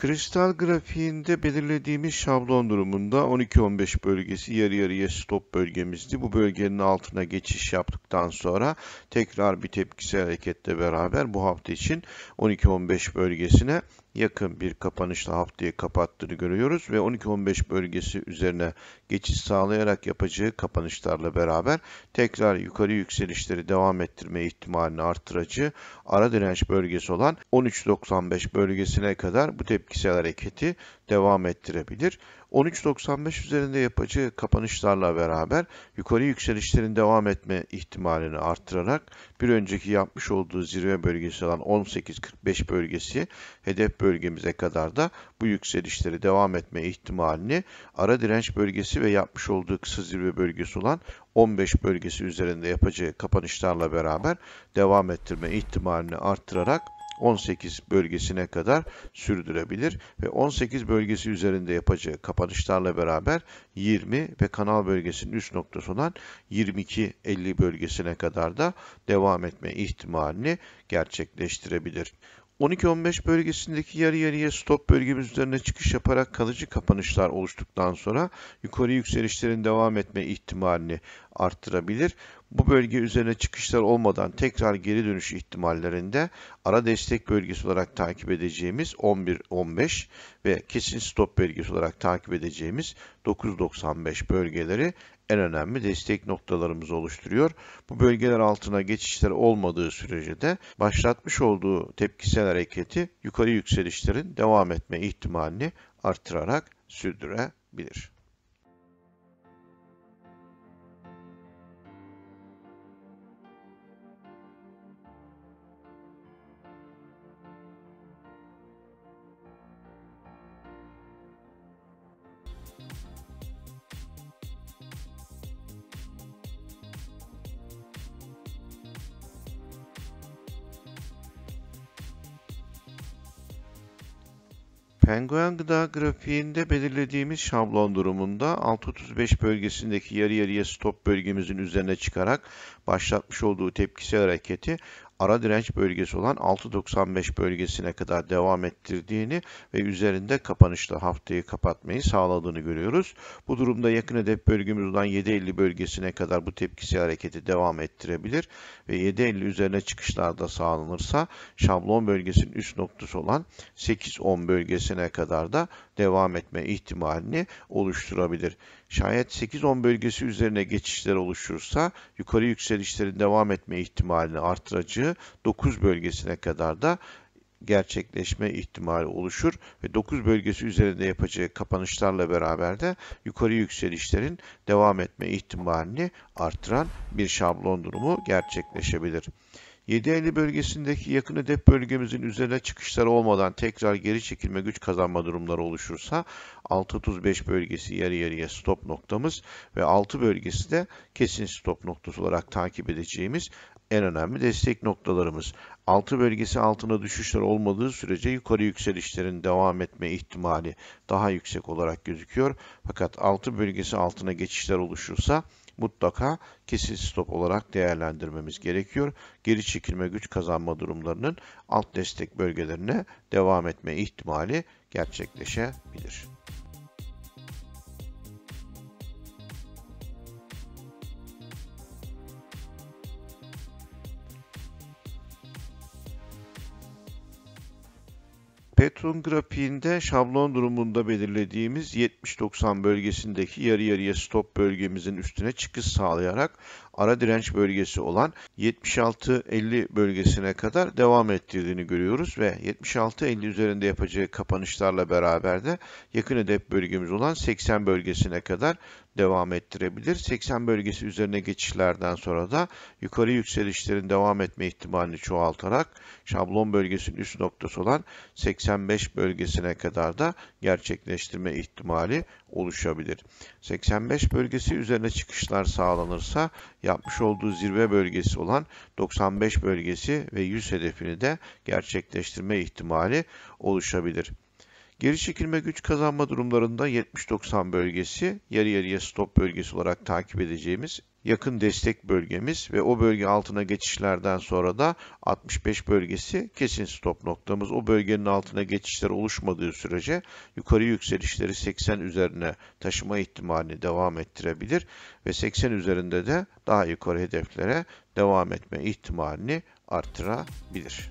Kristal grafiğinde belirlediğimiz şablon durumunda 12-15 bölgesi yarı yarıya stop bölgemizdi. Bu bölgenin altına geçiş yaptıktan sonra tekrar bir tepkisel hareketle beraber bu hafta için 12-15 bölgesine yakın bir kapanışla haftayı kapattığını görüyoruz ve 12-15 bölgesi üzerine geçiş sağlayarak yapacağı kapanışlarla beraber tekrar yukarı yükselişleri devam ettirme ihtimalini arttırıcı ara direnç bölgesi olan 13.95 bölgesine kadar bu tepkisel hareketi devam ettirebilir. 13.95 üzerinde yapıcı kapanışlarla beraber yukarı yükselişlerin devam etme ihtimalini arttırarak bir önceki yapmış olduğu zirve bölgesi olan 18.45 bölgesi hedef bölgemize kadar da bu yükselişleri devam etme ihtimalini ara direnç bölgesi ve yapmış olduğu kısa zirve bölgesi olan 15 bölgesi üzerinde yapıcı kapanışlarla beraber devam ettirme ihtimalini arttırarak 18 bölgesine kadar sürdürebilir ve 18 bölgesi üzerinde yapacağı kapanışlarla beraber 20 ve kanal bölgesinin üst noktası olan 22-50 bölgesine kadar da devam etme ihtimalini gerçekleştirebilir. 12-15 bölgesindeki yarı yarıya stop bölgemiz üzerine çıkış yaparak kalıcı kapanışlar oluştuktan sonra yukarı yükselişlerin devam etme ihtimalini arttırabilir. Bu bölge üzerine çıkışlar olmadan tekrar geri dönüş ihtimallerinde ara destek bölgesi olarak takip edeceğimiz 11-15 ve kesin stop bölgesi olarak takip edeceğimiz 9-95 bölgeleri en önemli destek noktalarımızı oluşturuyor. Bu bölgeler altına geçişler olmadığı sürece de başlatmış olduğu tepkisel hareketi yukarı yükselişlerin devam etme ihtimalini artırarak sürdürebilir. Penguen gıda grafiğinde belirlediğimiz şablon durumunda 635 bölgesindeki yarı yarıya stop bölgemizin üzerine çıkarak başlatmış olduğu tepkisel hareketi ara direnç bölgesi olan 6.95 bölgesine kadar devam ettirdiğini ve üzerinde kapanışla haftayı kapatmayı sağladığını görüyoruz. Bu durumda yakın hedef bölgemiz olan 7.50 bölgesine kadar bu tepkisi hareketi devam ettirebilir ve 7.50 üzerine çıkışlarda sağlanırsa şablon bölgesinin üst noktası olan 8.10 bölgesine kadar da devam etme ihtimalini oluşturabilir. Şayet 8-10 bölgesi üzerine geçişler oluşursa yukarı yükselişlerin devam etme ihtimalini artıracağı 9 bölgesine kadar da gerçekleşme ihtimali oluşur ve 9 bölgesi üzerinde yapacağı kapanışlarla beraber de yukarı yükselişlerin devam etme ihtimalini artıran bir şablon durumu gerçekleşebilir. 750 bölgesindeki yakın hedef bölgemizin üzerine çıkışlar olmadan tekrar geri çekilme güç kazanma durumları oluşursa 635 bölgesi yarı yarıya stop noktamız ve 6 bölgesi de kesin stop noktası olarak takip edeceğimiz en önemli destek noktalarımız. 6 bölgesi altına düşüşler olmadığı sürece yukarı yükselişlerin devam etme ihtimali daha yüksek olarak gözüküyor. Fakat 6 bölgesi altına geçişler oluşursa mutlaka kesin stop olarak değerlendirmemiz gerekiyor. Geri çekilme güç kazanma durumlarının alt destek bölgelerine devam etme ihtimali gerçekleşebilir. Petron grafiğinde şablon durumunda belirlediğimiz 70-90 bölgesindeki yarı yarıya stop bölgemizin üstüne çıkış sağlayarak ara direnç bölgesi olan 76-50 bölgesine kadar devam ettirdiğini görüyoruz ve 76-50 üzerinde yapacağı kapanışlarla beraber de yakın hedef bölgemiz olan 80 bölgesine kadar devam ettirebilir. 80 bölgesi üzerine geçişlerden sonra da yukarı yükselişlerin devam etme ihtimalini çoğaltarak şablon bölgesinin üst noktası olan 85 bölgesine kadar da gerçekleştirme ihtimali oluşabilir. 85 bölgesi üzerine çıkışlar sağlanırsa yapmış olduğu zirve bölgesi olan 95 bölgesi ve 100 hedefini de gerçekleştirme ihtimali oluşabilir. Geri çekilme güç kazanma durumlarında 70-90 bölgesi yarı yarıya stop bölgesi olarak takip edeceğimiz yakın destek bölgemiz ve o bölge altına geçişlerden sonra da 65 bölgesi kesin stop noktamız. O bölgenin altına geçişler oluşmadığı sürece yukarı yükselişleri 80 üzerine taşıma ihtimalini devam ettirebilir ve 80 üzerinde de daha yukarı hedeflere devam etme ihtimalini artırabilir.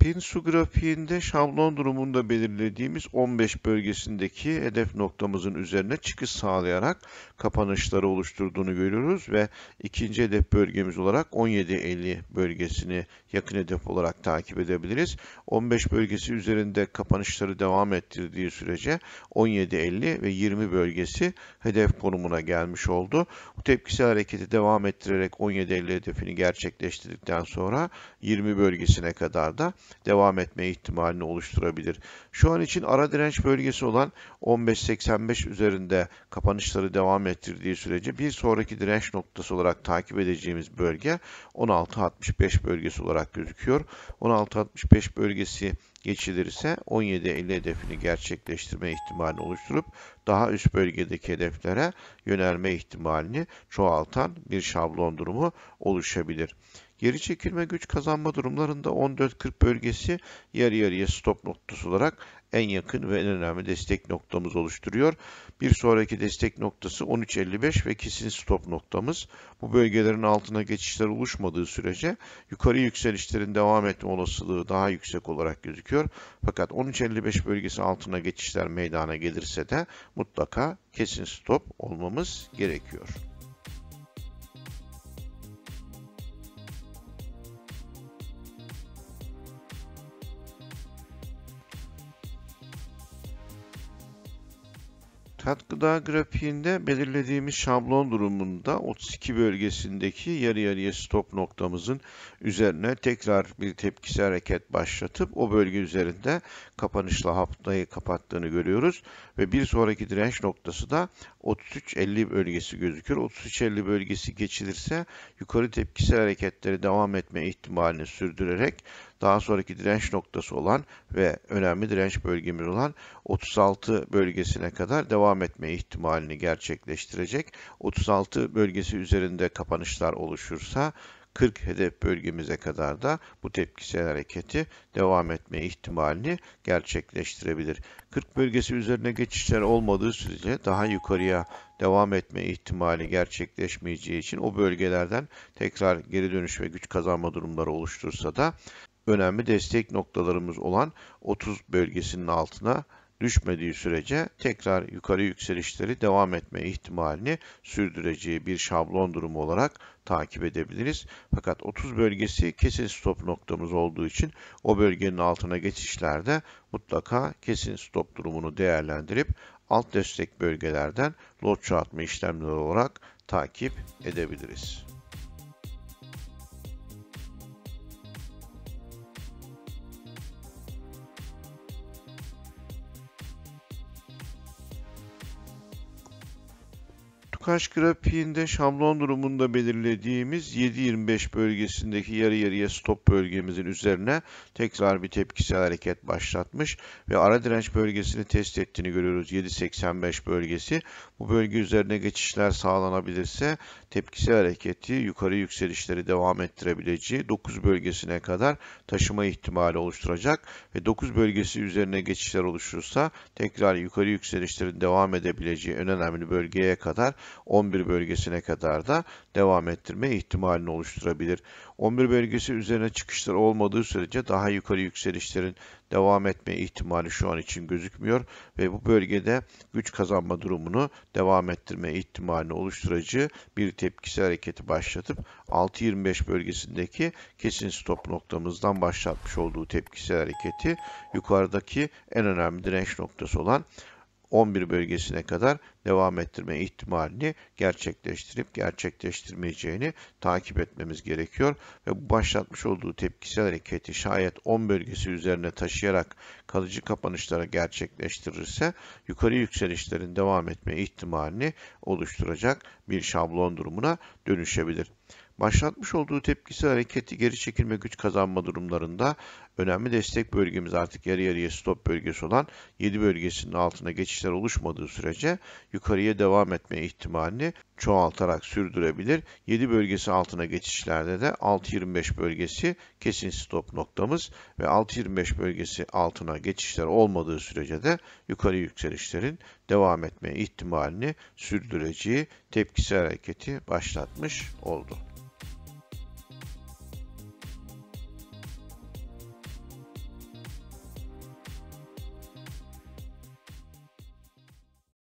Pin su grafiğinde şablon durumunda belirlediğimiz 15 bölgesindeki hedef noktamızın üzerine çıkış sağlayarak kapanışları oluşturduğunu görüyoruz ve ikinci hedef bölgemiz olarak 17.50 bölgesini yakın hedef olarak takip edebiliriz. 15 bölgesi üzerinde kapanışları devam ettirdiği sürece 17.50 ve 20 bölgesi hedef konumuna gelmiş oldu. Bu tepkisi hareketi devam ettirerek 17.50 hedefini gerçekleştirdikten sonra 20 bölgesine kadar da devam etme ihtimalini oluşturabilir. Şu an için ara direnç bölgesi olan 15.85 üzerinde kapanışları devam ettirdiği sürece bir sonraki direnç noktası olarak takip edeceğimiz bölge 16.65 bölgesi olarak gözüküyor. 16.65 bölgesi geçilirse 17.50 hedefini gerçekleştirme ihtimalini oluşturup daha üst bölgedeki hedeflere yönelme ihtimalini çoğaltan bir şablon durumu oluşabilir. Geri çekilme güç kazanma durumlarında 14.40 bölgesi yarı yarıya stop noktası olarak en yakın ve en önemli destek noktamız oluşturuyor. Bir sonraki destek noktası 13.55 ve kesin stop noktamız. Bu bölgelerin altına geçişler oluşmadığı sürece yukarı yükselişlerin devam etme olasılığı daha yüksek olarak gözüküyor. Fakat 13.55 bölgesi altına geçişler meydana gelirse de mutlaka kesin stop olmamız gerekiyor. Kat gıda grafiğinde belirlediğimiz şablon durumunda 32 bölgesindeki yarı yarıya stop noktamızın üzerine tekrar bir tepkisi hareket başlatıp o bölge üzerinde kapanışla haftayı kapattığını görüyoruz. Ve bir sonraki direnç noktası da 33.50 bölgesi gözüküyor. 33.50 bölgesi geçilirse yukarı tepkisi hareketleri devam etme ihtimalini sürdürerek daha sonraki direnç noktası olan ve önemli direnç bölgemiz olan 36 bölgesine kadar devam etme ihtimalini gerçekleştirecek. 36 bölgesi üzerinde kapanışlar oluşursa 40 hedef bölgemize kadar da bu tepkisel hareketi devam etme ihtimalini gerçekleştirebilir. 40 bölgesi üzerine geçişler olmadığı sürece daha yukarıya devam etme ihtimali gerçekleşmeyeceği için o bölgelerden tekrar geri dönüş ve güç kazanma durumları oluştursa da önemli destek noktalarımız olan 30 bölgesinin altına düşmediği sürece tekrar yukarı yükselişleri devam etme ihtimalini sürdüreceği bir şablon durumu olarak takip edebiliriz. Fakat 30 bölgesi kesin stop noktamız olduğu için o bölgenin altına geçişlerde mutlaka kesin stop durumunu değerlendirip alt destek bölgelerden lot çoğaltma işlemleri olarak takip edebiliriz. Tokaş grafiğinde şablon durumunda belirlediğimiz 7.25 bölgesindeki yarı yarıya stop bölgemizin üzerine tekrar bir tepkisel hareket başlatmış ve ara direnç bölgesini test ettiğini görüyoruz. 7.85 bölgesi. Bu bölge üzerine geçişler sağlanabilirse tepkisel hareketi yukarı yükselişleri devam ettirebileceği 9 bölgesine kadar taşıma ihtimali oluşturacak ve 9 bölgesi üzerine geçişler oluşursa tekrar yukarı yükselişlerin devam edebileceği en önemli bölgeye kadar 11 bölgesine kadar da devam ettirme ihtimalini oluşturabilir. 11 bölgesi üzerine çıkışlar olmadığı sürece daha yukarı yükselişlerin devam etme ihtimali şu an için gözükmüyor ve bu bölgede güç kazanma durumunu devam ettirme ihtimalini oluşturacağı bir tepkisi hareketi başlatıp 6.25 bölgesindeki kesin stop noktamızdan başlatmış olduğu tepkisi hareketi yukarıdaki en önemli direnç noktası olan 11 bölgesine kadar devam ettirme ihtimalini gerçekleştirip gerçekleştirmeyeceğini takip etmemiz gerekiyor. Ve bu başlatmış olduğu tepkisel hareketi şayet 10 bölgesi üzerine taşıyarak kalıcı kapanışlara gerçekleştirirse yukarı yükselişlerin devam etme ihtimalini oluşturacak bir şablon durumuna dönüşebilir. Başlatmış olduğu tepkisel hareketi geri çekilme güç kazanma durumlarında önemli destek bölgemiz artık yarı yarıya stop bölgesi olan 7 bölgesinin altına geçişler oluşmadığı sürece yukarıya devam etme ihtimalini çoğaltarak sürdürebilir. 7 bölgesi altına geçişlerde de 6.25 bölgesi kesin stop noktamız ve 6.25 bölgesi altına geçişler olmadığı sürece de yukarı yükselişlerin devam etme ihtimalini sürdüreceği tepkisi hareketi başlatmış oldu.